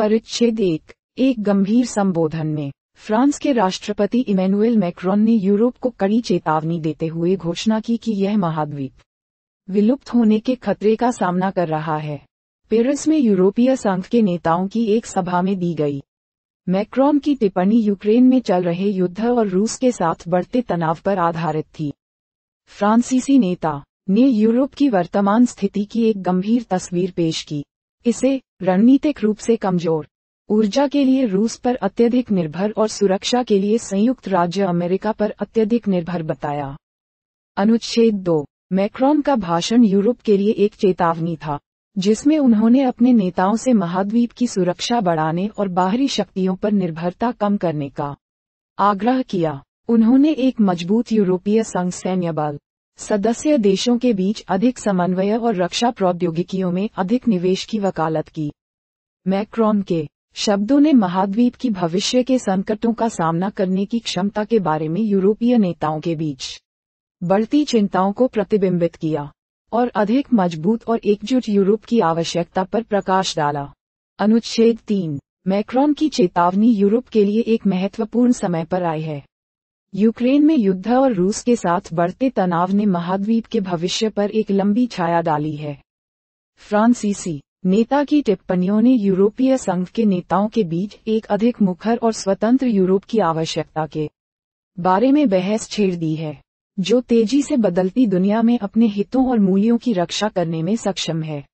परिच्छेद एक एक गंभीर संबोधन में फ्रांस के राष्ट्रपति इमेनुएल मैक्रॉन ने यूरोप को कड़ी चेतावनी देते हुए घोषणा की कि यह महाद्वीप विलुप्त होने के खतरे का सामना कर रहा है पेरिस में यूरोपीय संघ के नेताओं की एक सभा में दी गई मैक्रॉन की टिप्पणी यूक्रेन में चल रहे युद्ध और रूस के साथ बढ़ते तनाव पर आधारित थी फ्रांसीसी नेता ने यूरोप की वर्तमान स्थिति की एक गंभीर तस्वीर पेश की इसे रणनीतिक रूप से कमजोर ऊर्जा के लिए रूस पर अत्यधिक निर्भर और सुरक्षा के लिए संयुक्त राज्य अमेरिका पर अत्यधिक निर्भर बताया अनुच्छेद दो मैक्रॉन का भाषण यूरोप के लिए एक चेतावनी था जिसमें उन्होंने अपने नेताओं से महाद्वीप की सुरक्षा बढ़ाने और बाहरी शक्तियों पर निर्भरता कम करने का आग्रह किया उन्होंने एक मजबूत यूरोपीय संघ सैन्य बल सदस्य देशों के बीच अधिक समन्वय और रक्षा प्रौद्योगिकियों में अधिक निवेश की वकालत की मैक्रॉन के शब्दों ने महाद्वीप की भविष्य के संकटों का सामना करने की क्षमता के बारे में यूरोपीय नेताओं के बीच बढ़ती चिंताओं को प्रतिबिंबित किया और अधिक मजबूत और एकजुट यूरोप की आवश्यकता पर प्रकाश डाला अनुच्छेद तीन मैक्रॉन की चेतावनी यूरोप के लिए एक महत्वपूर्ण समय पर आई है यूक्रेन में युद्ध और रूस के साथ बढ़ते तनाव ने महाद्वीप के भविष्य पर एक लंबी छाया डाली है फ्रांसीसी नेता की टिप्पणियों ने यूरोपीय संघ के नेताओं के बीच एक अधिक मुखर और स्वतंत्र यूरोप की आवश्यकता के बारे में बहस छेड़ दी है जो तेजी से बदलती दुनिया में अपने हितों और मूल्यों की रक्षा करने में सक्षम है